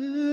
Mm-hmm.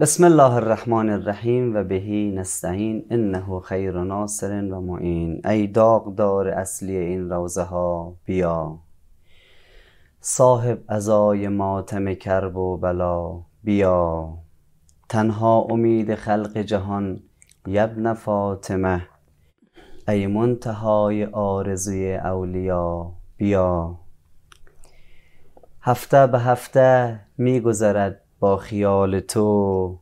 بسم الله الرحمن الرحیم و بهی نستعین انه خیر ناصر و معین ای دار اصلی این روزه ها بیا صاحب ازای ماتم کرب و بلا بیا تنها امید خلق جهان یبن فاطمه ای منتهای آرزوی اولیا بیا هفته به هفته میگذرد با خیال تو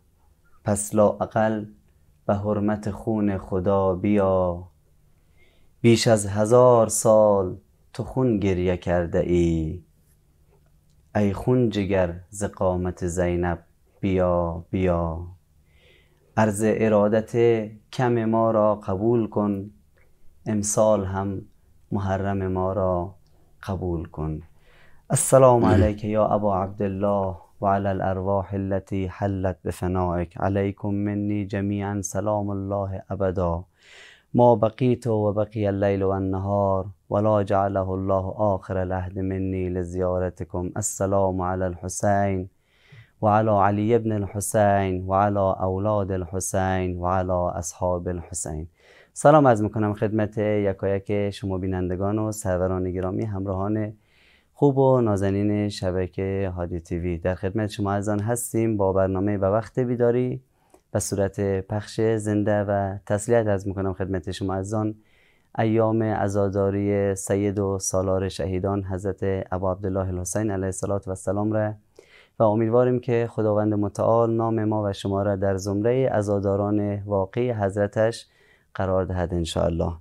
پس لااقل به حرمت خون خدا بیا بیش از هزار سال تو خون گریه کرده ای ای خون جگر ز قامت زینب بیا بیا عرض ارادت کم ما را قبول کن امسال هم محرم ما را قبول کن السلام علیک یا ابا عبدالله وعلى الارواح التي حلت بفناعك عليكم مني جميعا سلام الله ابدا ما بقيت وبقي الليل والنهار ولا جعله الله آخر العهد مني لزيارتكم السلام على الحسين وعلى علي بن الحسین و اولاد الحسین و اصحاب الحسین سلام از میکنم خدمت یکایک شما بینندگان و سروران گرامی همراهان خوب و نازنین شبکه هادی تیوی در خدمت شما عزیزان هستیم با برنامه و وقت بیداری و صورت پخش زنده و تسلیت از میکنم خدمت شما عزیزان ایام ازاداری سید و سالار شهیدان حضرت ابو عبدالله الحسین علیه السلام را و امیدواریم که خداوند متعال نام ما و شما را در زمره ازاداران واقعی حضرتش قرار دهد انشاءالله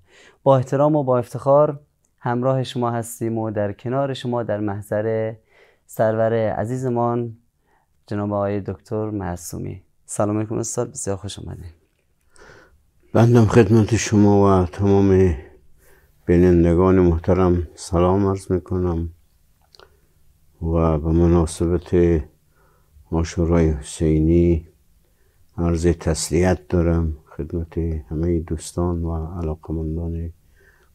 با احترام و با افتخار همراه شما هستیم و در کنار شما در محضر سرور عزیزمان جناب آقای دکتر معصومی سلام علیکم استاد بسیار خوش آمدید بندم خدمت شما و تمام بینندگان محترم سلام عرض میکنم و به مناسبت آشورای حسینی عرض تسلیت دارم خدمت همه دوستان و علاقمندان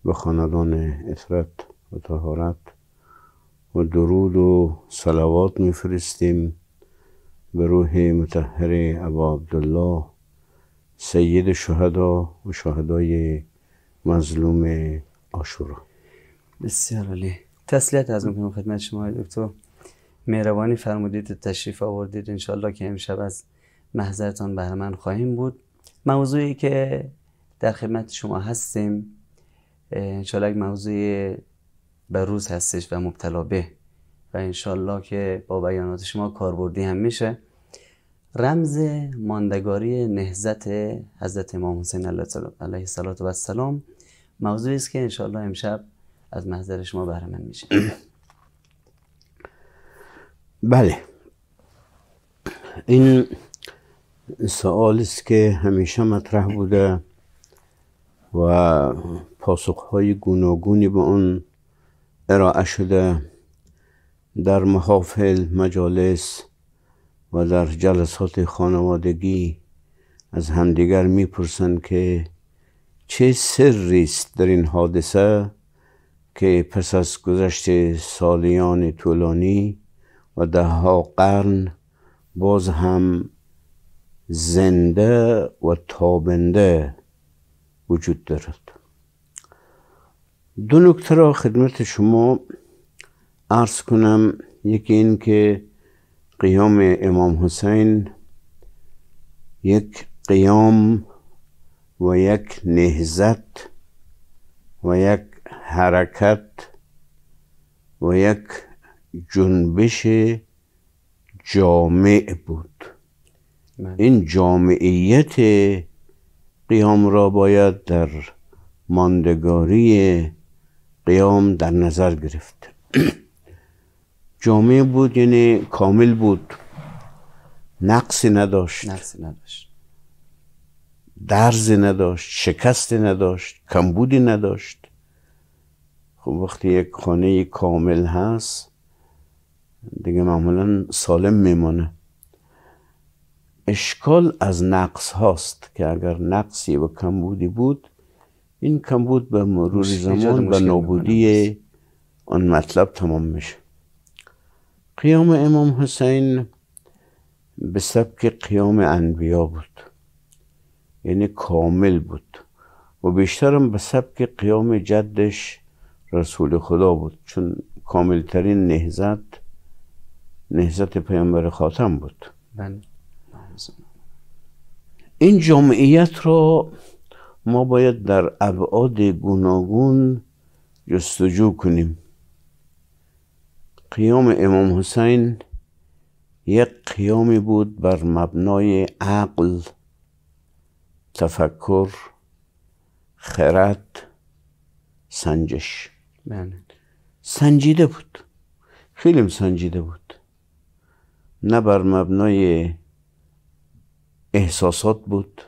و خاندان اطرت و تهارت و درود و سلوات میفرستیم به روح متحر ابا عبدالله سید شهدا و شهدای مظلوم آشورا بسیار عالی تسلیت از میکنم خدمت شما دکتر مهربانی فرمودید تشریف آوردید انشالله که امشب از محضرتان بهرمن خواهیم بود موضوعی که در خدمت شما هستیم انشالله یک موضوع بروز هستش و مبتلا به و انشالله که با بیانات شما کاربردی هم میشه رمز ماندگاری نهزت حضرت امام حسین علیه السلام موضوعی است که انشالله امشب از محضر شما بهره میشه بله این سوال است که همیشه مطرح بوده و پاسخهای گوناگونی به اون ارائه شده در محافل مجالس و در جلسات خانوادگی از همدیگر میپرسند که چه سری است در این حادثه که پس از گذشت سالیان طولانی و دهها قرن باز هم زنده و تابنده وجود دارد دو نکته را خدمت شما عرض کنم یکی این که قیام امام حسین یک قیام و یک نهزت و یک حرکت و یک جنبش جامع بود بله. این جامعیت قیام را باید در ماندگاری قیام در نظر گرفت جامعه بود یعنی کامل بود نقصی نداشت نقصی نداشت درزی نداشت شکستی نداشت کمبودی نداشت خب وقتی یک خانه کامل هست دیگه معمولا سالم میمانه اشکال از نقص هاست که اگر نقصی و کمبودی بود این کمبود به مرور زمان به نابودی آن مطلب تمام میشه قیام امام حسین به سبک قیام انبیا بود یعنی کامل بود و بیشترم به سبک قیام جدش رسول خدا بود چون کاملترین نهزت نهزت پیامبر خاتم بود بله. این جمعیت رو ما باید در ابعاد گوناگون جستجو کنیم قیام امام حسین یک قیامی بود بر مبنای عقل تفکر خرد سنجش بله. سنجیده بود خیلی سنجیده بود نه بر مبنای احساسات بود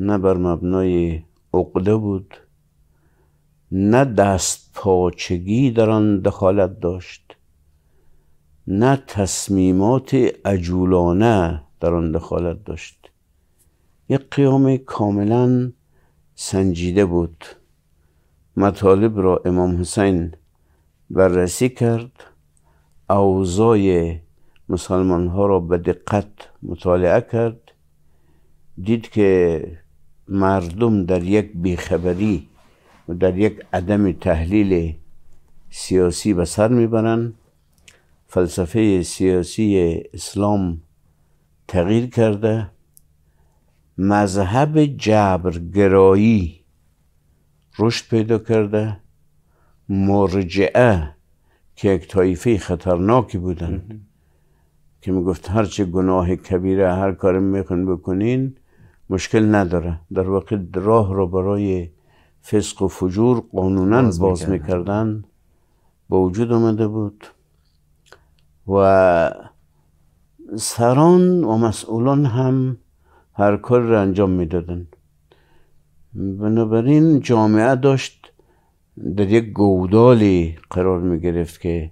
نه بر مبنای عقده بود نه دست پاچگی در آن دخالت داشت نه تصمیمات عجولانه در آن دخالت داشت یک قیام کاملا سنجیده بود مطالب را امام حسین بررسی کرد اوضای مسلمان ها را به دقت مطالعه کرد دید که مردم در یک بیخبری و در یک عدم تحلیل سیاسی به سر میبرند فلسفه سیاسی اسلام تغییر کرده مذهب جبرگرایی رشد پیدا کرده مرجعه که یک طایفه خطرناکی بودند که میگفت هرچه گناه کبیره هر کاری میخوان بکنین مشکل نداره در واقع راه را برای فسق و فجور قانونا باز, باز میکردن به وجود آمده بود و سران و مسئولان هم هر کار را انجام میدادن بنابراین جامعه داشت در یک گودالی قرار می که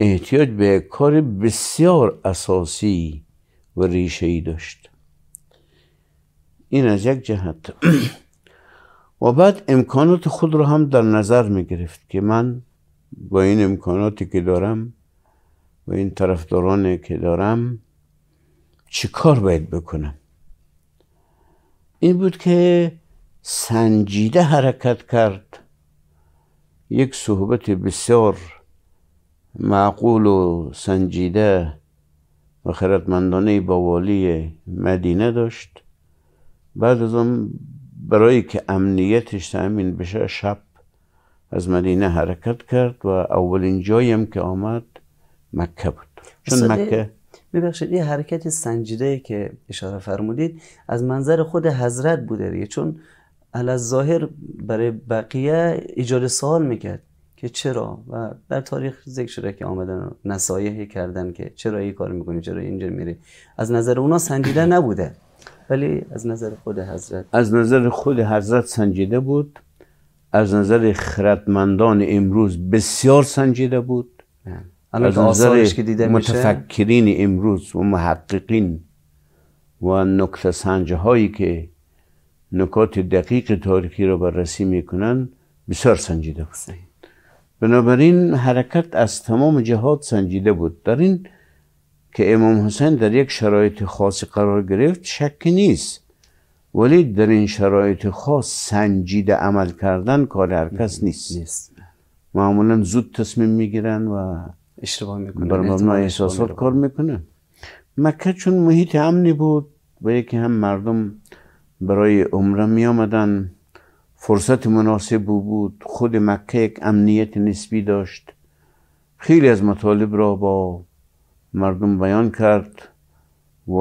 احتیاج به کار بسیار اساسی و ریشه ای داشت این از یک جهت و بعد امکانات خود رو هم در نظر می گرفت که من با این امکاناتی که دارم و این طرفدارانی که دارم چی کار باید بکنم این بود که سنجیده حرکت کرد یک صحبت بسیار معقول و سنجیده و خردمندانه با والی مدینه داشت بعد از اون برای که امنیتش تأمین بشه شب از مدینه حرکت کرد و اولین جاییم که آمد مکه بود چون مکه ببخشید این حرکت سنجیده که اشاره فرمودید از منظر خود حضرت بوده دیگه چون ال ظاهر برای بقیه ایجاد سوال میکرد که چرا و در تاریخ ذکر شده که آمدن نصایح کردن که چرا این کار میکنی چرا اینجا میری از نظر اونا سنجیده نبوده ولی از نظر خود حضرت از نظر خود حضرت سنجیده بود از نظر خردمندان امروز بسیار سنجیده بود از نظر متفکرین امروز و محققین و نکته سنجه هایی که نکات دقیق تاریخی را بررسی میکنن بسیار سنجیده بود بنابراین حرکت از تمام جهات سنجیده بود در این که امام حسین در یک شرایط خاصی قرار گرفت شک نیست ولی در این شرایط خاص سنجیده عمل کردن کار هر کس نیست, نیست. معمولا زود تصمیم میگیرن و اشتباه میکنن بر مبنای احساسات کار میکنه مکه چون محیط امنی بود و یکی هم مردم برای عمره می فرصت مناسب بود خود مکه یک امنیت نسبی داشت خیلی از مطالب را با مردم بیان کرد و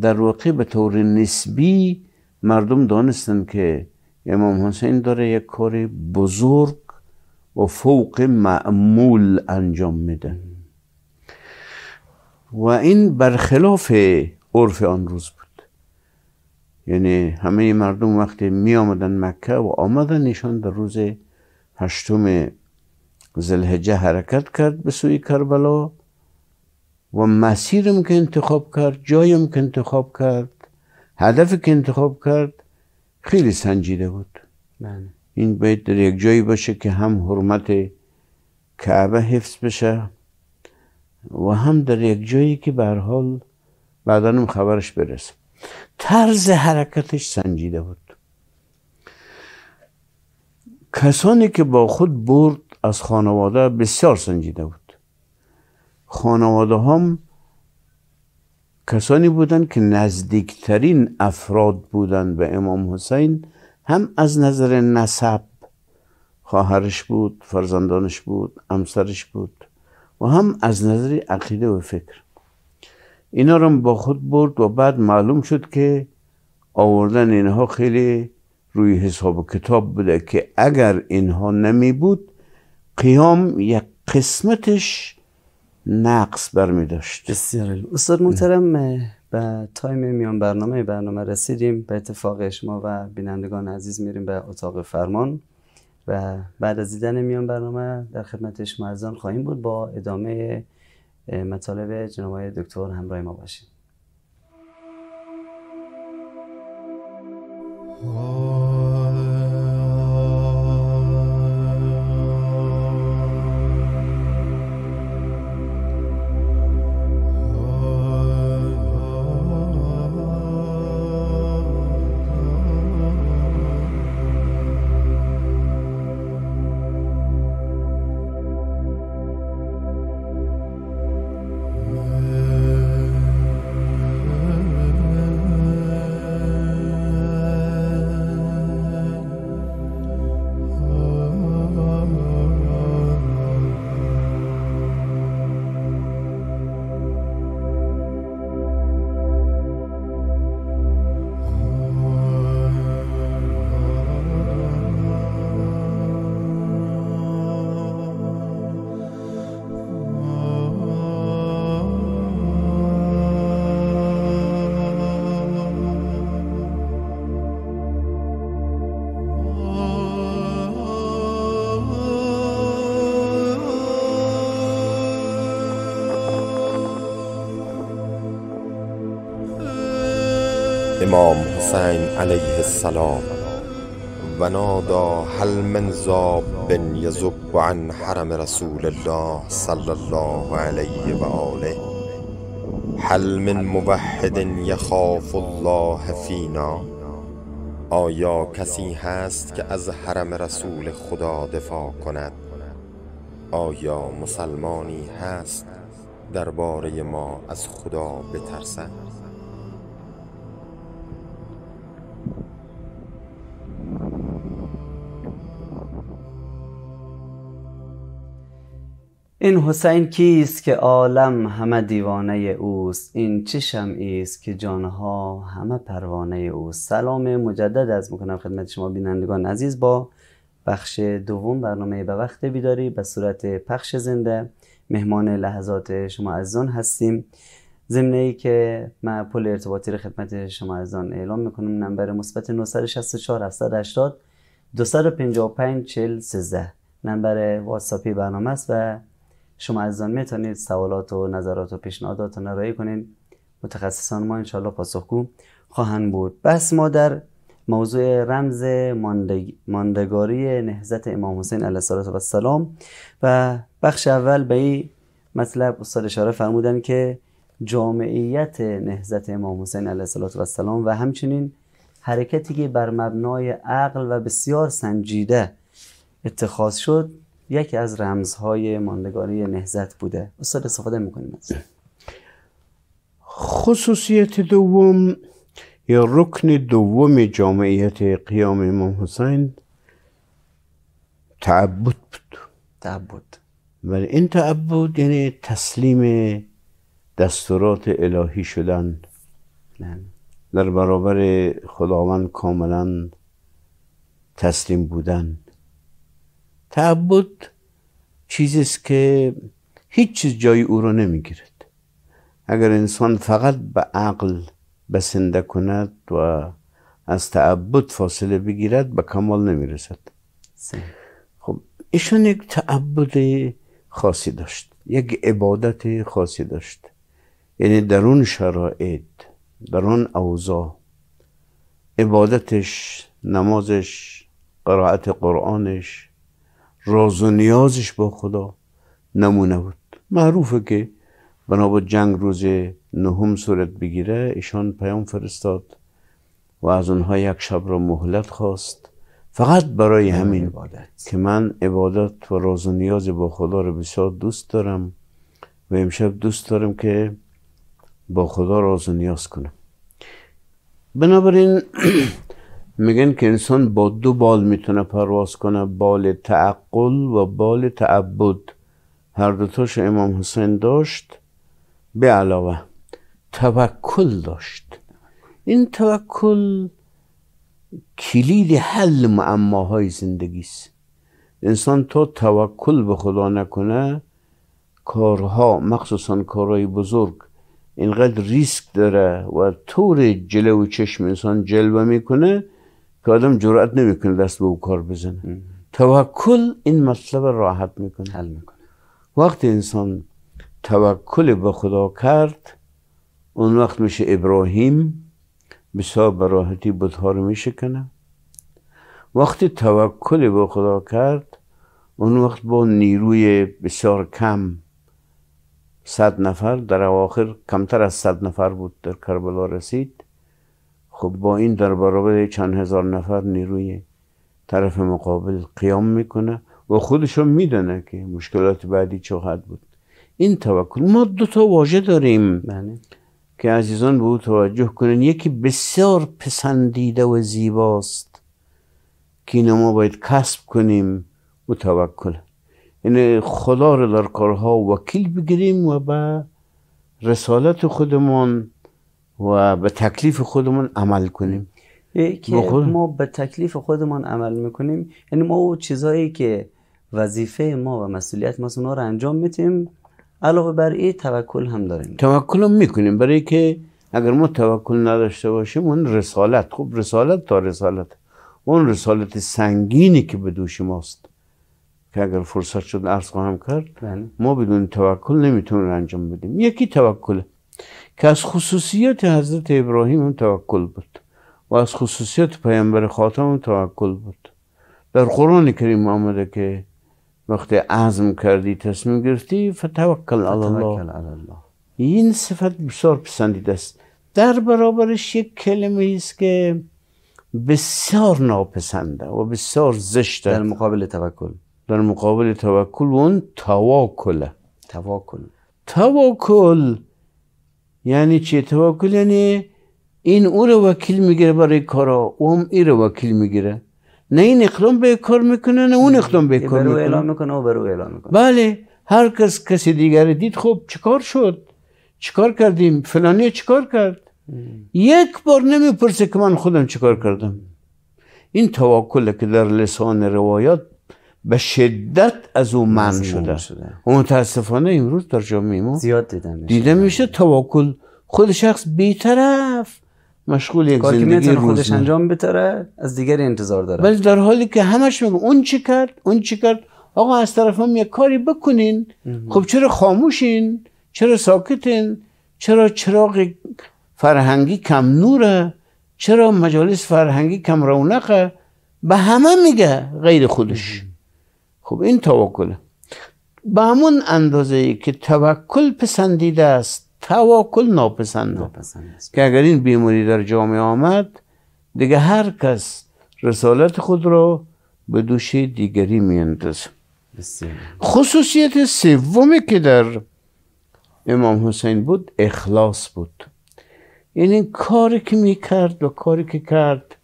در واقع به طور نسبی مردم دانستند که امام حسین داره یک کار بزرگ و فوق معمول انجام میدن و این برخلاف عرف آن روز بود یعنی همه مردم وقتی می آمدن مکه و آمدن نشان در روز هشتم زلهجه حرکت کرد به سوی کربلا و مسیرم که انتخاب کرد جایم که انتخاب کرد هدف که انتخاب کرد خیلی سنجیده بود من. بله. این باید در یک جایی باشه که هم حرمت کعبه حفظ بشه و هم در یک جایی که برحال بعدانم خبرش برسه طرز حرکتش سنجیده بود کسانی که با خود برد از خانواده بسیار سنجیده بود خانواده هم کسانی بودند که نزدیکترین افراد بودند به امام حسین هم از نظر نسب خواهرش بود فرزندانش بود امسرش بود و هم از نظر عقیده و فکر اینا رو با خود برد و بعد معلوم شد که آوردن اینها خیلی روی حساب و کتاب بوده که اگر اینها نمی بود قیام یک قسمتش نقص برمی داشت بسیار استاد محترم به تایم میان برنامه برنامه رسیدیم به اتفاق شما و بینندگان عزیز میریم به اتاق فرمان و بعد از دیدن میان برنامه در خدمت شما ارزان خواهیم بود با ادامه مطالب جناب دکتر همراه ما باشیم امام حسین علیه السلام و نادا هل من زاب بن یزب عن حرم رسول الله صلی الله علیه و آله هل من موحد یخاف الله فینا آیا کسی هست که از حرم رسول خدا دفاع کند آیا مسلمانی هست درباره ما از خدا بترسد این حسین کیست که عالم همه دیوانه اوست این چه شمعی است که جانها همه پروانه اوست سلام مجدد از میکنم خدمت شما بینندگان عزیز با بخش دوم برنامه به وقت بیداری به صورت پخش زنده مهمان لحظات شما عزیزان هستیم ضمن ای که من پل ارتباطی رو خدمت شما عزیزان اعلام میکنم نمبر مثبت 964 780 255 40 نمبر واتساپی برنامه است و شما از عزیزان میتونید سوالات و نظرات و را ارائه کنید. متخصصان ما انشالله پاسخگو خواهند بود بس ما در موضوع رمز ماندگاری نهزت امام حسین علیه السلام و بخش اول به این مطلب استاد اشاره فرمودن که جامعیت نهزت امام حسین علیه السلام و همچنین حرکتی که بر مبنای عقل و بسیار سنجیده اتخاذ شد یکی از رمزهای ماندگاری نهزت بوده استاد استفاده میکنیم از خصوصیت دوم یا رکن دوم جامعیت قیام امام حسین تعبد بود تعبد ولی این تعبد یعنی تسلیم دستورات الهی شدن در برابر خداوند کاملا تسلیم بودن تعبد چیزی است که هیچ چیز جای او را نمیگیرد اگر انسان فقط به عقل بسنده کند و از تعبد فاصله بگیرد به کمال نمیرسد خب ایشان یک تعبد خاصی داشت یک عبادت خاصی داشت یعنی در اون شرایط در اون اوضاع عبادتش نمازش قرائت قرآنش راز و نیازش با خدا نمونه بود معروفه که بنا جنگ روز نهم صورت بگیره ایشان پیام فرستاد و از اونها یک شب را مهلت خواست فقط برای همین عبادت. که من عبادت و راز و نیاز با خدا رو بسیار دوست دارم و امشب دوست دارم که با خدا راز و نیاز کنم بنابراین میگن که انسان با دو بال میتونه پرواز کنه بال تعقل و بال تعبد هر دو دوتاش امام حسین داشت به علاوه توکل داشت این توکل کلید حل معماهای زندگی است انسان تا توکل به خدا نکنه کارها مخصوصا کارهای بزرگ اینقدر ریسک داره و طور جلو و چشم انسان جلوه میکنه که آدم جرأت نمیکنه دست به او کار بزنه توکل این مطلب راحت میکنه حل میکنه وقتی انسان توکل به خدا کرد اون وقت میشه ابراهیم بسیار براحتی راحتی بتها رو کنه وقتی توکل به خدا کرد اون وقت با نیروی بسیار کم صد نفر در آخر کمتر از صد نفر بود در کربلا رسید خب با این در برابر چند هزار نفر نیروی طرف مقابل قیام میکنه و خودشون میدونه که مشکلات بعدی چه خواهد بود این توکل ما دو تا واژه داریم بله. که عزیزان به او توجه کنن یکی بسیار پسندیده و زیباست که اینو ما باید کسب کنیم و توکل یعنی خدا رو در کارها وکیل بگیریم و به رسالت خودمان و به تکلیف خودمون عمل کنیم که ما به تکلیف خودمان عمل میکنیم یعنی ما او چیزهایی که وظیفه ما و مسئولیت ما اونها رو انجام میتیم علاوه بر این توکل هم داریم توکل هم میکنیم برای که اگر ما توکل نداشته باشیم اون رسالت خب رسالت تا رسالت اون رسالت سنگینی که به دوش ماست که اگر فرصت شد عرض خواهم کرد بله. ما بدون توکل نمیتونیم انجام بدیم یکی توکله که از خصوصیت حضرت ابراهیم هم توکل بود و از خصوصیت پیامبر خاتم هم توکل بود در قرآن کریم آمده که وقتی عزم کردی تصمیم گرفتی فتوکل علی الله این صفت بسیار پسندیده است در برابرش یک کلمه است که بسیار ناپسنده و بسیار زشته در مقابل توکل در مقابل توکل و اون تواکله تواکل تواکل یعنی چی توکل یعنی این او رو وکیل میگیره برای کارا او هم ای رو وکیل میگیره نه این اقلام به کار میکنه نه اون اقلام به کار میکنه اعلام میکنه و برو اعلام میکنه بله هر کس کسی دیگر دید خب چیکار شد چیکار کردیم فلانی چیکار کرد یک بار نمیپرسه که من خودم چکار کردم این توکل که در لسان روایات به شدت از او من شده و متاسفانه امروز در جامعه ما زیاد دیده میشه دیده میشه توکل خود شخص بیطرف مشغول یک زندگی خودش انجام بتره از دیگری انتظار داره ولی در حالی که همش میگه اون چی کرد اون چی کرد آقا از طرف هم یک کاری بکنین امه. خب چرا خاموشین چرا ساکتین چرا چراغ فرهنگی کم نوره چرا مجالس فرهنگی کم رونقه به همه میگه غیر خودش خب این توکله به همون اندازه ای که توکل پسندیده است توکل ناپسند, است. که اگر این بیماری در جامعه آمد دیگه هر کس رسالت خود را به دوش دیگری میاندازه خصوصیت سومی که در امام حسین بود اخلاص بود یعنی کاری که کرد و کاری که کرد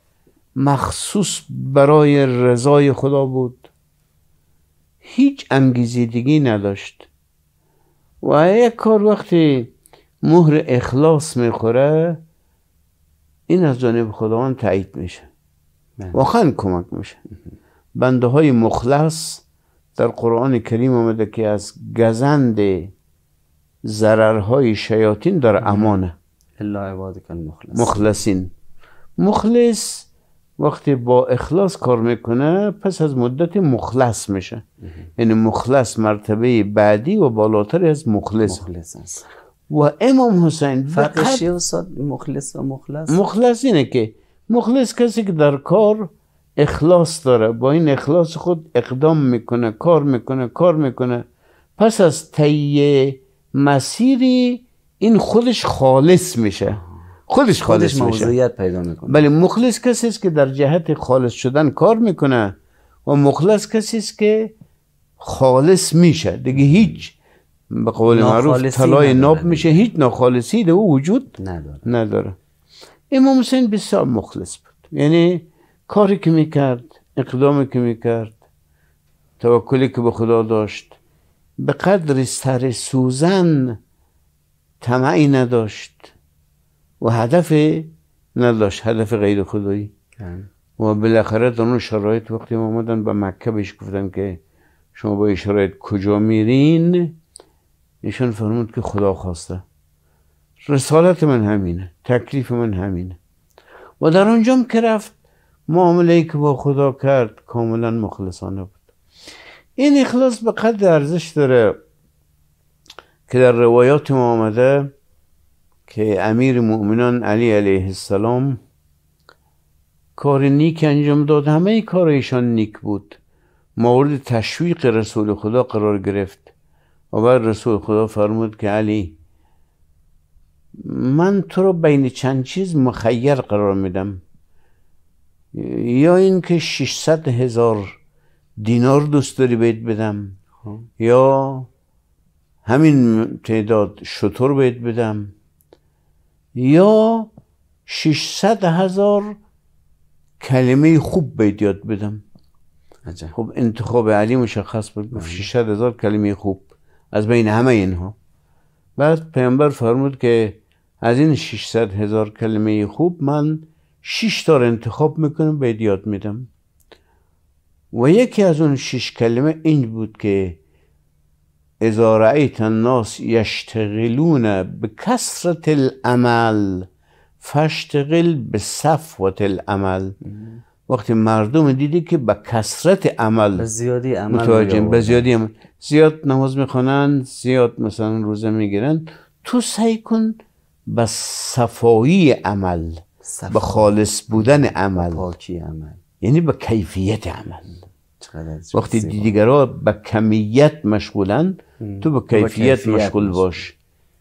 مخصوص برای رضای خدا بود هیچ دیگی نداشت و یک کار وقتی مهر اخلاص میخوره این از جانب خداوند تایید میشه بله. واقعا کمک میشه بنده های مخلص در قرآن کریم آمده که از گزند ضررهای شیاطین در بله. امانه الا عبادک مخلص مخلصین مخلص وقتی با اخلاص کار میکنه پس از مدت مخلص میشه یعنی مخلص مرتبه بعدی و بالاتر از مخلص مخلص است و امام حسین فقط مخلص و مخلص مخلص اینه که مخلص کسی که در کار اخلاص داره با این اخلاص خود اقدام میکنه کار میکنه کار میکنه پس از طی مسیری این خودش خالص میشه خودش خالص میشه. موضوعیت پیدا میکنه بله، مخلص کسی است که در جهت خالص شدن کار میکنه و مخلص کسی است که خالص میشه دیگه هیچ به قول معروف طلای ناب میشه هیچ ناخالصی در او وجود نداره. نداره امام حسین بسیار مخلص بود یعنی کاری که میکرد اقدامی که میکرد توکلی که به خدا داشت به قدر سر سوزن تمعی نداشت و هدف نداشت هدف غیر خدایی بله. و بالاخره در اون شرایط وقتی ما آمدن به مکه بهش گفتن که شما با این شرایط کجا میرین ایشان فرمود که خدا خواسته رسالت من همینه تکلیف من همینه و در اونجام که رفت معامله ای که با خدا کرد کاملا مخلصانه بود این اخلاص به قدر ارزش داره که در روایات ما آمده که امیر مؤمنان علی علیه السلام کار نیک انجام داد همه کار ایشان نیک بود مورد تشویق رسول خدا قرار گرفت و بعد رسول خدا فرمود که علی من تو رو بین چند چیز مخیر قرار میدم یا اینکه 600 هزار دینار دوست داری بهت بدم خب. یا همین تعداد شطور بهت بدم یا 600 هزار کلمه خوب باید یاد بدم عجب. خب انتخاب علی مشخص بود گفت 600 هزار کلمه خوب از بین همه اینها بعد پیامبر فرمود که از این 600 هزار کلمه خوب من 6 تا انتخاب میکنم باید یاد میدم و یکی از اون 6 کلمه این بود که اذا رأيت الناس به کسرت العمل فاشتغل به صفوت العمل وقتی مردم دیدی که به کسرت عمل زیاد عمل متوجه به زیادی عمل زیاد نماز میخوانند زیاد مثلا روزه میگیرن تو سعی کن به صفایی عمل به خالص بودن عمل پاکی عمل یعنی به کیفیت عمل وقتی دیگرها به کمیت مشغولن تو به کیفیت مشغول باش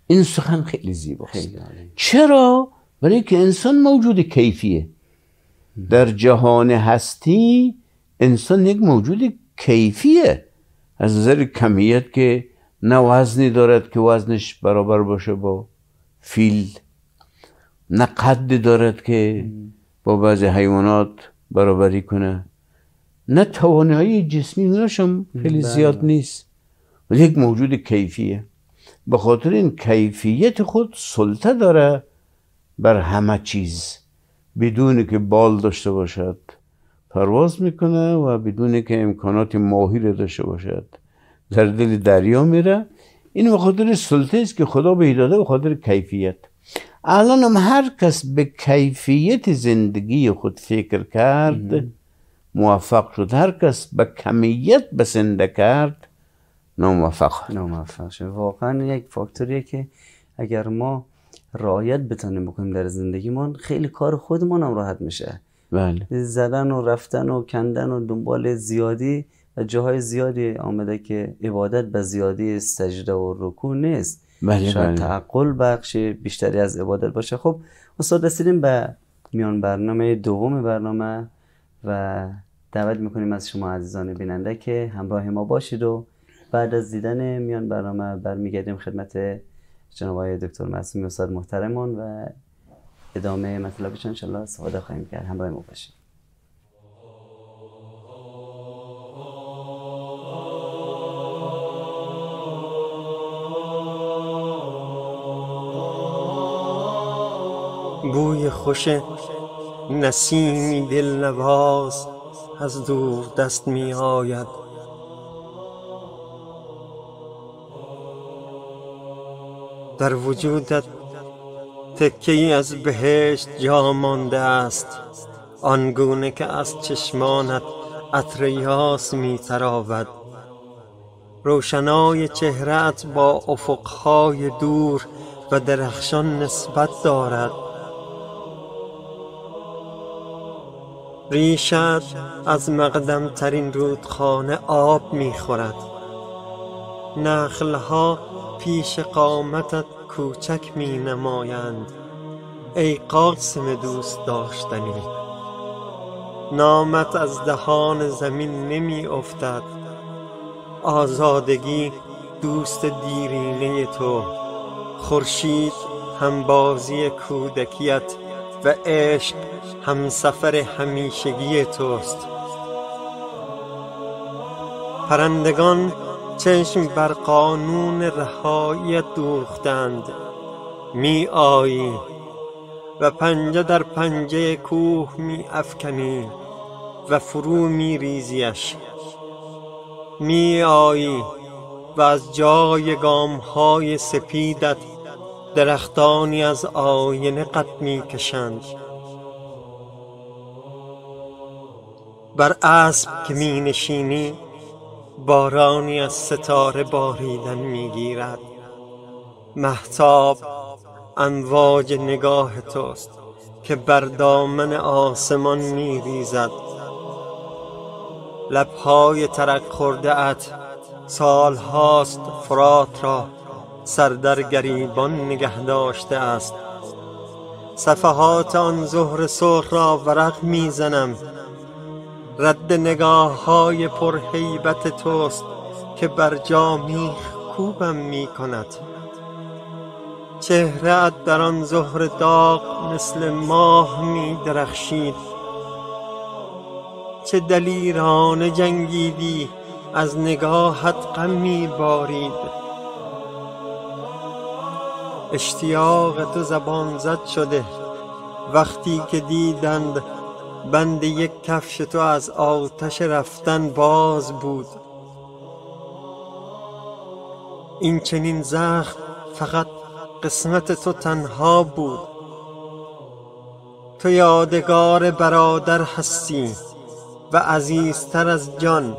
این سخن خیلی زیباست چرا برای که انسان موجود کیفیه در جهان هستی انسان یک موجود کیفیه از نظر کمیت که نه وزنی دارد که وزنش برابر باشه با فیل نه قدی دارد که با بعضی حیوانات برابری کنه نه توانایی جسمی نشم خیلی بله. زیاد نیست ولی یک موجود کیفیه به خاطر این کیفیت خود سلطه داره بر همه چیز بدون که بال داشته باشد پرواز میکنه و بدون که امکانات ماهی رو داشته باشد در دل دریا میره این به خاطر سلطه است که خدا به داده به خاطر کیفیت الان هم هر کس به کیفیت زندگی خود فکر کرد موفق شد هر کس به کمیت بسنده کرد ناموفق ناموفق شد واقعا یک فاکتوریه که اگر ما رعایت بتانیم بکنیم در زندگیمان خیلی کار خودمون هم راحت میشه بله زدن و رفتن و کندن و دنبال زیادی و جاهای زیادی آمده که عبادت به زیادی سجده و رکوع نیست بله شاید بله. تعقل بخش بیشتری از عبادت باشه خب استاد رسیدیم به میان برنامه دوم برنامه و دعوت میکنیم از شما عزیزان بیننده که همراه ما باشید و بعد از دیدن میان برنامه برمیگردیم خدمت جناب آقای دکتر معصومی استاد محترمون و ادامه مطلبش انشالله استفاده خواهیم کرد همراه ما باشید بوی خوش نسیمی دل نواز از دور دست می آید در وجودت تکه از بهشت جا مانده است آنگونه که از چشمانت اطریاس می تراود روشنای چهرت با افقهای دور و درخشان نسبت دارد ریشت از مقدم ترین رودخانه آب می خورد نخلها پیش قامتت کوچک می نمایند ای قاسم دوست داشتنی نامت از دهان زمین نمی افتد آزادگی دوست دیرینه تو خورشید هم بازی کودکیت و عشق سفر همیشگی توست پرندگان چشم بر قانون رهایی دوختند می آیی و پنجه در پنجه کوه می افکنی و فرو می ریزیش می آیی و از جای گام های سپیدت درختانی از آینه قد می کشند بر اسب که می نشینی بارانی از ستاره باریدن میگیرد محتاب انواج نگاه توست که بر دامن آسمان میریزد لبهای ترک خورده ات سال هاست فرات را در گریبان نگه داشته است صفحات آن زهر سرخ را ورق میزنم رد نگاه های پرهیبت توست که بر جا میخ کوبم می در آن ظهر داغ مثل ماه می درخشید چه دلیران جنگیدی از نگاهت غمی بارید اشتیاق تو زبان زد شده وقتی که دیدند بند یک کفش تو از آتش رفتن باز بود این چنین زخم فقط قسمت تو تنها بود تو یادگار برادر هستی و عزیزتر از جان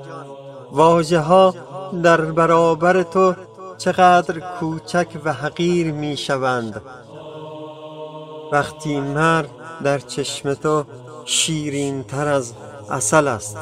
واجه ها در برابر تو چقدر کوچک و حقیر می شوند وقتی مرد در چشم تو شیرین تر از اصل است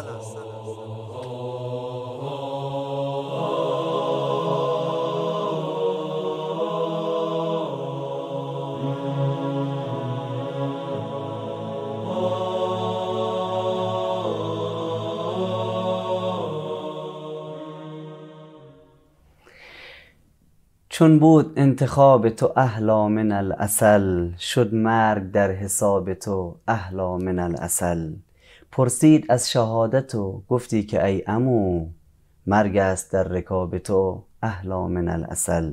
چون بود انتخاب تو اهلا من الاصل شد مرگ در حساب تو اهلا من الاصل پرسید از شهادت و گفتی که ای امو مرگ است در رکاب تو اهلا من الاسل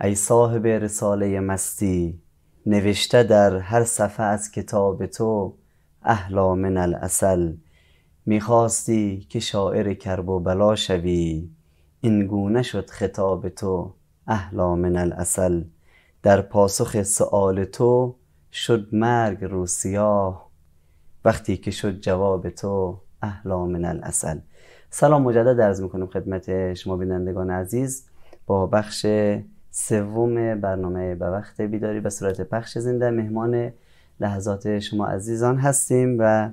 ای صاحب رساله مستی نوشته در هر صفحه از کتاب تو اهلا من الاصل میخواستی که شاعر کرب و بلا شوی این گونه شد خطاب تو اهلا من الاصل در پاسخ سؤال تو شد مرگ رو وقتی که شد جواب تو اهلا من الاصل سلام مجدد عرض میکنم خدمت شما بینندگان عزیز با بخش سوم برنامه به وقت بیداری به صورت پخش زنده مهمان لحظات شما عزیزان هستیم و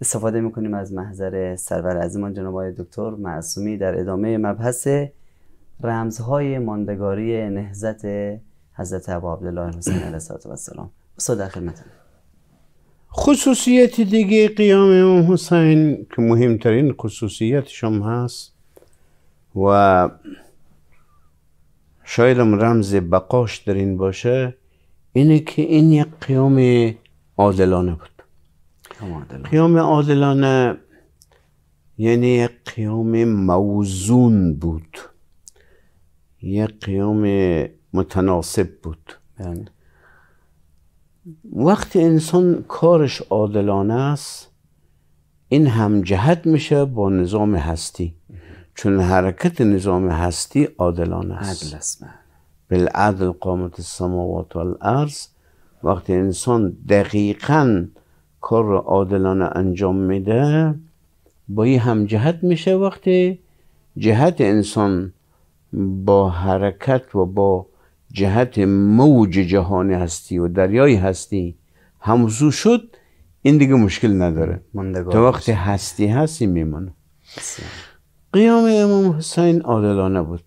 استفاده میکنیم از محضر سرور عزیزمان جناب دکتر معصومی در ادامه مبحث رمزهای ماندگاری نهزت حضرت ابا عبدالله حسین علیه السلام استاد در خدمتم خصوصیت دیگه قیام امام حسین که مهمترین خصوصیت هم هست و شاید هم رمز بقاش در این باشه اینه که این یک قیام عادلانه بود عادلانه. قیام عادلانه یعنی یک قیام موزون بود یک قیام متناسب بود بله. وقتی انسان کارش عادلانه است این هم جهت میشه با نظام هستی چون حرکت نظام هستی عادلانه است عدل است بله. بالعدل قامت السماوات والارض وقتی انسان دقیقا کار عادلانه انجام میده با این هم جهت میشه وقتی جهت انسان با حرکت و با جهت موج جهانی هستی و دریای هستی همزو شد این دیگه مشکل نداره تا وقتی هستی هستی میمونه قیام امام حسین عادلانه بود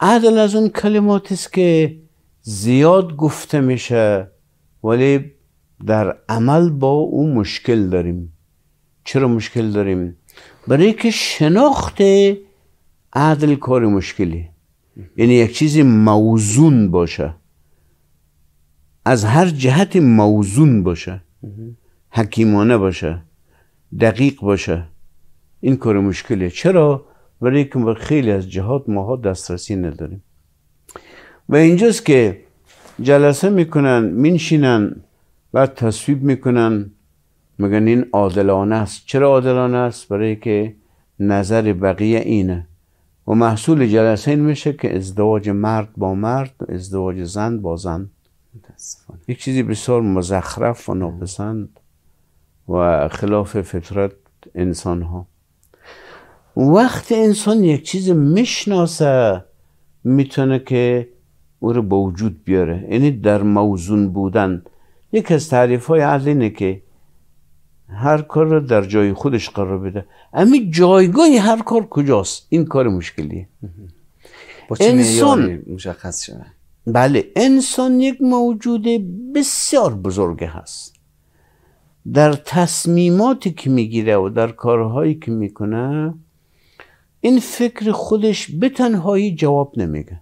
عدل از اون کلماتی است که زیاد گفته میشه ولی در عمل با او مشکل داریم چرا مشکل داریم برای که شناخت عدل کار مشکلی یعنی یک چیزی موزون باشه از هر جهت موزون باشه حکیمانه باشه دقیق باشه این کار مشکلی. چرا؟ برای که خیلی از جهات ماها دسترسی نداریم و اینجاست که جلسه میکنن مینشینن و تصویب میکنن میگن این عادلانه است چرا عادلانه است برای که نظر بقیه اینه و محصول جلسه این میشه که ازدواج مرد با مرد ازدواج زن با زن یک چیزی بسیار مزخرف و ناپسند و خلاف فطرت انسان ها وقت انسان یک چیز میشناسه میتونه که او رو به وجود بیاره یعنی در موزون بودن یک از تعریف های اینه که هر کار رو در جای خودش قرار بده امی جایگاه هر کار کجاست این کار مشکلیه با انسان مشخص شده بله انسان یک موجود بسیار بزرگ هست در تصمیماتی که میگیره و در کارهایی که میکنه این فکر خودش به تنهایی جواب نمیگه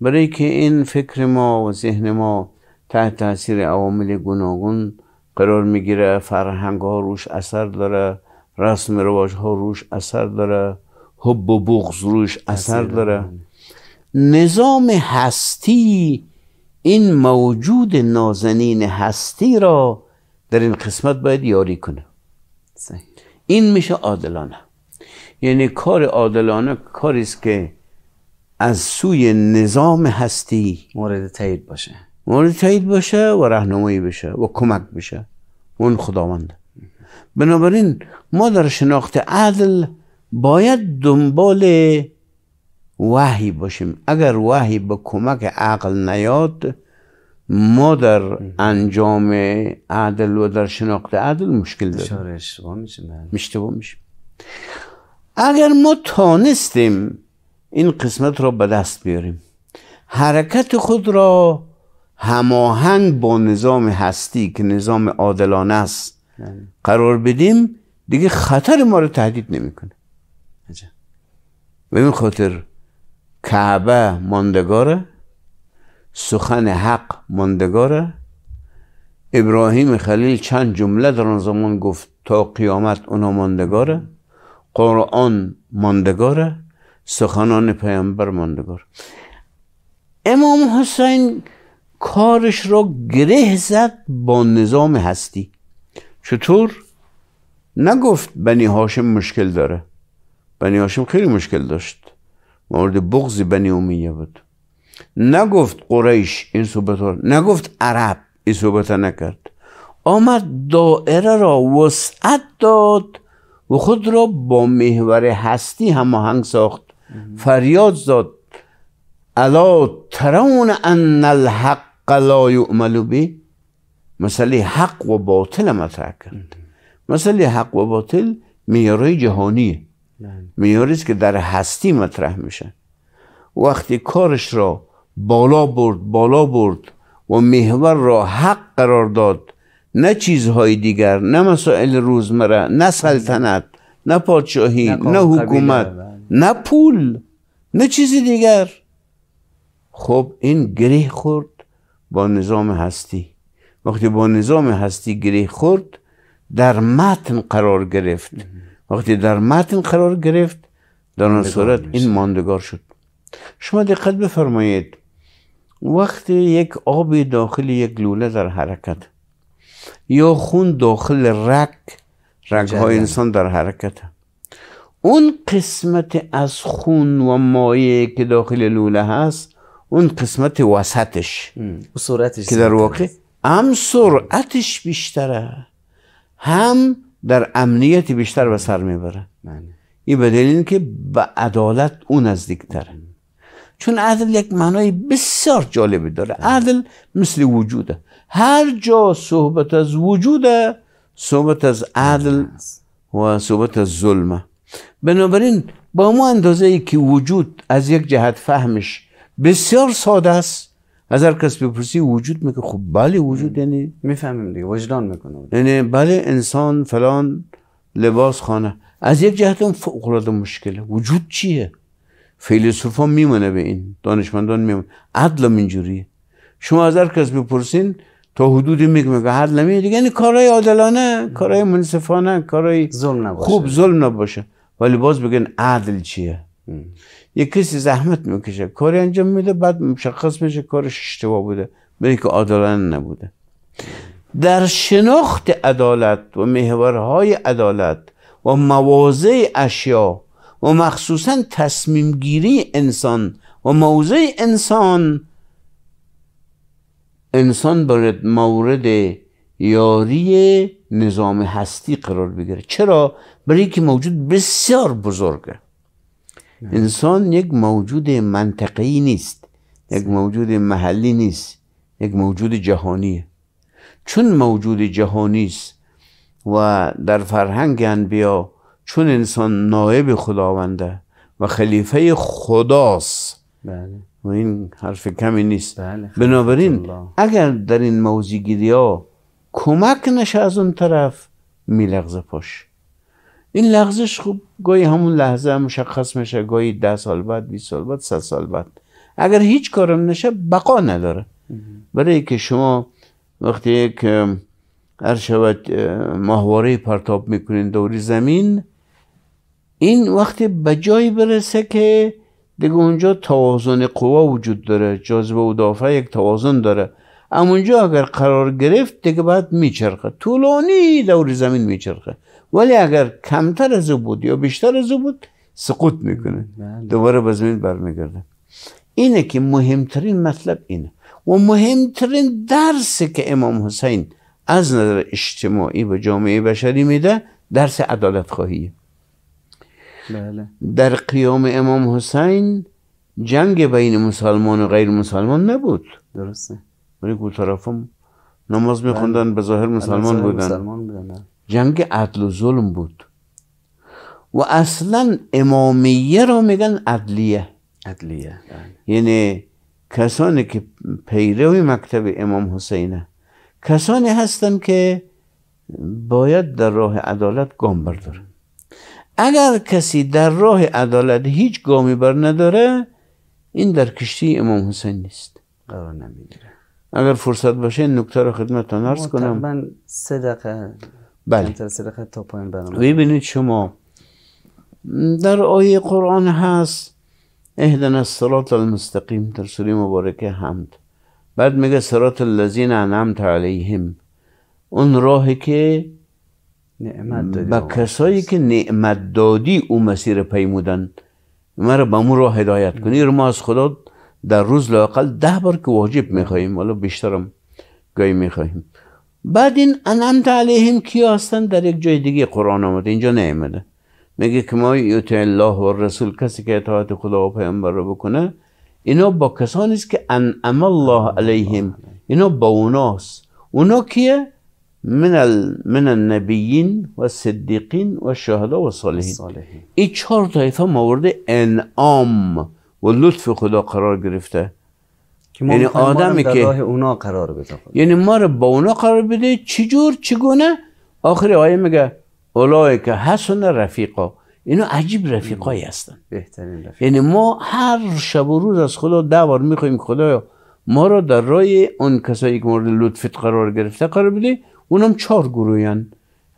برای که این فکر ما و ذهن ما تحت تاثیر عوامل گوناگون قرار میگیره فرهنگ ها روش اثر داره رسم رواج ها روش اثر داره حب و بغض روش اثر داره نظام هستی این موجود نازنین هستی را در این قسمت باید یاری کنه این میشه عادلانه یعنی کار عادلانه کاری است که از سوی نظام هستی مورد تایید باشه مورد تایید باشه و راهنمایی بشه و کمک بشه اون خداوند بنابراین ما در شناخت عدل باید دنبال وحی باشیم اگر وحی به کمک عقل نیاد ما در انجام عدل و در شناخت عدل مشکل داریم اشتباه میشیم اگر ما تانستیم این قسمت را به دست بیاریم حرکت خود را هماهنگ با نظام هستی که نظام عادلانه است قرار بدیم دیگه خطر ما رو تهدید نمیکنه به این خاطر کعبه ماندگاره سخن حق ماندگاره ابراهیم خلیل چند جمله در آن زمان گفت تا قیامت اونا ماندگاره قرآن ماندگاره سخنان پیامبر ماندگار امام حسین کارش را گره زد با نظام هستی چطور؟ نگفت بنی هاشم مشکل داره بنی هاشم خیلی مشکل داشت مورد بغض بنی امیه بود نگفت قریش این صحبت ها نگفت عرب این صحبت نکرد آمد دائره را وسعت داد و خود را با محور هستی هماهنگ ساخت فریاد زد الا ترون ان الحق لا یعمل به مسئله حق و باطل مطرح کرد مسئله حق و باطل میاره جهانیه میاره است که در هستی مطرح میشه وقتی کارش را بالا برد بالا برد و محور را حق قرار داد نه چیزهای دیگر نه مسائل روزمره نه سلطنت نه پادشاهی نه, نه حکومت بله. نه پول نه چیزی دیگر خب این گره خورد با نظام هستی وقتی با نظام هستی گره خورد در متن قرار گرفت وقتی در متن قرار گرفت در آن صورت این ماندگار شد شما دقت بفرمایید وقتی یک آب داخل یک لوله در حرکت یا خون داخل رگ رگ های انسان در حرکت اون قسمت از خون و مایه که داخل لوله هست اون قسمت وسطش سرعتش که در واقع هم سرعتش بیشتره هم در امنیتی بیشتر به سر میبره بله. این به دلیل که به عدالت اون نزدیکتره چون عدل یک معنای بسیار جالبی داره بله. عدل مثل وجوده هر جا صحبت از وجوده صحبت از عدل بله. و صحبت از ظلمه بنابراین با ما اندازه ای که وجود از یک جهت فهمش بسیار ساده است از هر کس بپرسی وجود میکنه خب بله وجود یعنی میفهمیم دیگه وجدان میکنه یعنی بله انسان فلان لباس خانه از یک جهت اون فوق مشکله وجود چیه فیلسوفا میمونه به این دانشمندان میمونه عدل اینجوریه شما از هر کس بپرسین تا حدودی میگه که عدل دیگه یعنی کارهای عادلانه کارهای منصفانه کارهای ظلم نباشه خوب ظلم نباشه ولی باز بگن عدل چیه یه کسی زحمت میکشه کاری انجام میده بعد مشخص میشه کارش اشتباه بوده به که عادلانه نبوده در شناخت عدالت و محورهای عدالت و مواضع اشیا و مخصوصا تصمیمگیری انسان و موضع انسان انسان باید مورد یاری نظام هستی قرار بگیره چرا برای که موجود بسیار بزرگه انسان یک موجود منطقی نیست یک موجود محلی نیست یک موجود جهانیه چون موجود جهانی و در فرهنگ انبیا چون انسان نایب خداونده و خلیفه خداست بله. و این حرف کمی نیست بله، بنابراین اگر در این موزیگیری ها کمک نشه از اون طرف میلغزه پاش این لغزش خوب گاهی همون لحظه مشخص میشه گاهی ده سال بعد 20 سال بعد 100 سال بعد اگر هیچ کارم نشه بقا نداره برای که شما وقتی یک هر شود ماهواره پرتاب میکنین دوری زمین این وقتی به جایی برسه که دیگه اونجا توازن قوا وجود داره جاذبه و یک توازن داره اما اونجا اگر قرار گرفت دیگه بعد میچرخه طولانی دور زمین میچرخه ولی اگر کمتر از او بود یا بیشتر از او بود سقوط میکنه بله. دوباره به زمین برمیگرده اینه که مهمترین مطلب اینه و مهمترین درسی که امام حسین از نظر اجتماعی و جامعه بشری میده درس عدالت خواهیه بله. در قیام امام حسین جنگ بین مسلمان و غیر مسلمان نبود درسته ولی دو طرفم نماز میخوندن بله. به ظاهر مسلمان بودن, مسلمان بودن. جنگ عدل و ظلم بود و اصلا امامیه را میگن عدلیه عدلیه بله. یعنی کسانی که پیروی مکتب امام حسینه کسانی هستند که باید در راه عدالت گام بردارن اگر کسی در راه عدالت هیچ گامی بر نداره این در کشتی امام حسین نیست قرار نمیگیره اگر فرصت باشه این نکته رو خدمتتان عرض کنم من سه دقیقه بله ببینید شما در آیه قرآن هست اهدن سرات المستقیم در سوره مبارکه حمد بعد میگه سرات اللذین انعمت علیهم اون راهی که نعمت دادی کسایی که نعمت دادی او مسیر پیمودن رو به راه هدایت کنی رو ما از خدا در روز لاقل ده بار که واجب میخواییم حالا بیشترم گاهی میخواهیم بعد این انعمت علیهم کی هستن در یک جای دیگه قرآن آمده اینجا نیامده میگه که ما یوت الله و رسول کسی که اطاعت خدا و پیامبر رو بکنه اینا با کسانی است که انعم الله علیهم اینا با اوناست اونا کیه من ال... من النبیین و صدیقین و شهدا و صالحین این چهار طایفه مورد انعام و لطف خدا قرار گرفته یعنی آدمی که راه اونا قرار بده یعنی ما رو با اونا قرار بده چجور چگونه آخری آیه میگه اولای که حسن رفیقا اینو عجیب رفیقایی هستن بهترین رفیق یعنی ما هر شب و روز از خدا دوار میخوایم خدایا ما رو در رای اون کسایی که مورد لطفت قرار گرفته قرار بده اونم چهار گروهن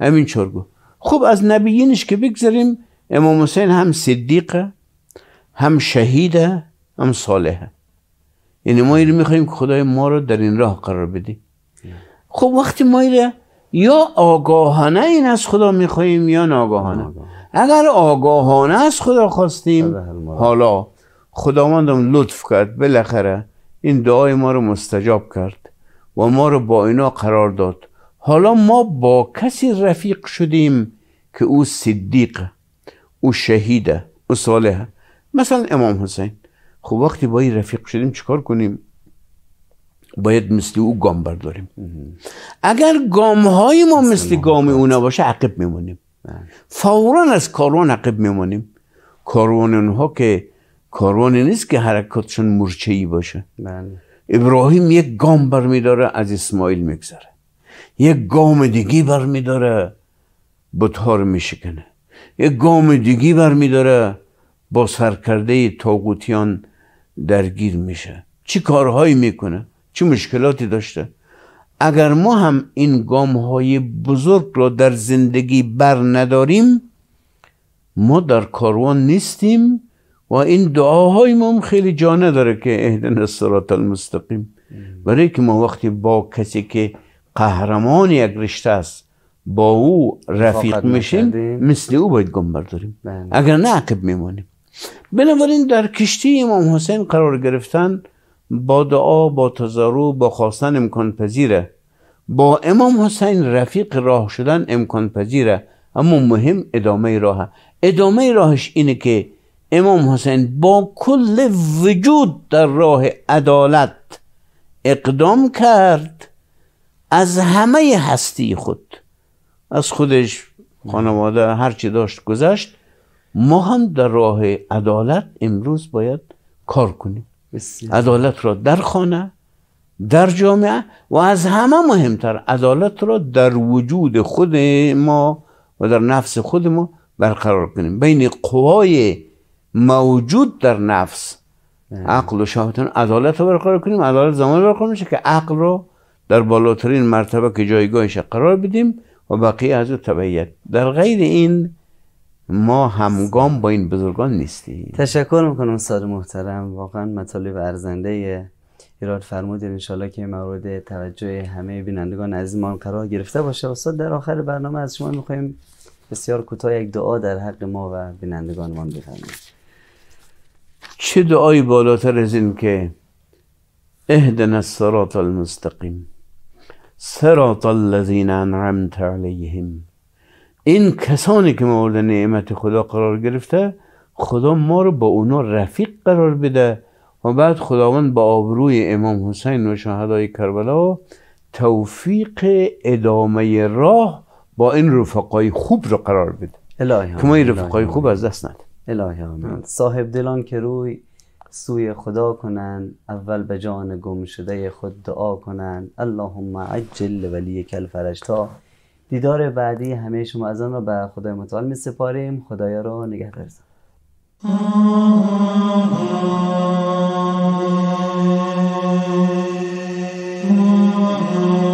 همین چهار گروه خوب از نبیینش که بگذاریم امام حسین هم صدیقه هم شهیده هم صالحه یعنی ما اینو یعنی میخواییم که خدای ما رو در این راه قرار بده خب وقتی ما این یا آگاهانه این از خدا میخواییم یا ناگاهانه اگر آگاهانه از خدا خواستیم حالا خداوندم لطف کرد بالاخره این دعای ما رو مستجاب کرد و ما رو با اینا قرار داد حالا ما با کسی رفیق شدیم که او صدیق او شهیده او صالحه مثلا امام حسین خب وقتی با این رفیق شدیم چیکار کنیم باید مثل او گام برداریم اگر گام های ما مثل گام او باشه عقب میمونیم بله. فورا از کاروان عقب میمونیم کاروان اونها که کاروان نیست که حرکاتشون مرچه ای باشه بله. ابراهیم یک گام برمیداره از اسماعیل میگذره یک گام دیگی برمیداره بطار میشکنه یک گام دیگی برمیداره با سرکرده تاغوتیان درگیر میشه چی کارهایی میکنه چه مشکلاتی داشته اگر ما هم این گام های بزرگ را در زندگی بر نداریم ما در کاروان نیستیم و این دعاهای ما هم خیلی جا نداره که اهدن الصراط المستقیم برای که ما وقتی با کسی که قهرمان یک رشته است با او رفیق میشیم مثل او باید گام برداریم بله. اگر نه عقب میمانیم بنابراین در کشتی امام حسین قرار گرفتن با دعا با تزارو با خواستن امکان پذیره با امام حسین رفیق راه شدن امکان پذیره اما مهم ادامه راهه ادامه راهش اینه که امام حسین با کل وجود در راه عدالت اقدام کرد از همه هستی خود از خودش خانواده هرچی داشت گذشت ما هم در راه عدالت امروز باید کار کنیم عدالت را در خانه در جامعه و از همه مهمتر عدالت را در وجود خود ما و در نفس خود ما برقرار کنیم بین قوای موجود در نفس عقل و شهوتان عدالت را برقرار کنیم عدالت زمان برقرار میشه که عقل را در بالاترین مرتبه که جایگاهش قرار بدیم و بقیه از او تبعیت در غیر این ما همگام با این بزرگان نیستیم تشکر میکنم استاد محترم واقعا مطالب ارزنده ایراد فرمودید انشالله که مورد توجه همه بینندگان از ما قرار گرفته باشه استاد در آخر برنامه از شما میخوایم بسیار کوتاه یک دعا در حق ما و بینندگان ما بفرمایید چه دعایی بالاتر از این که اهدنا الصراط المستقیم صراط الذین انعمت علیهم این کسانی که مورد نعمت خدا قرار گرفته خدا ما رو با اونا رفیق قرار بده و بعد خداوند با آبروی امام حسین و شهدای کربلا توفیق ادامه راه با این رفقای خوب رو قرار بده که ما این رفقای خوب از دست نده صاحب دلان که روی سوی خدا کنند اول به جان گم شده خود دعا کنند اللهم عجل ولی کل فرشتا دیدار بعدی همه شما از آن را به خدای متعال می سپاریم خدایا رو نگه Oh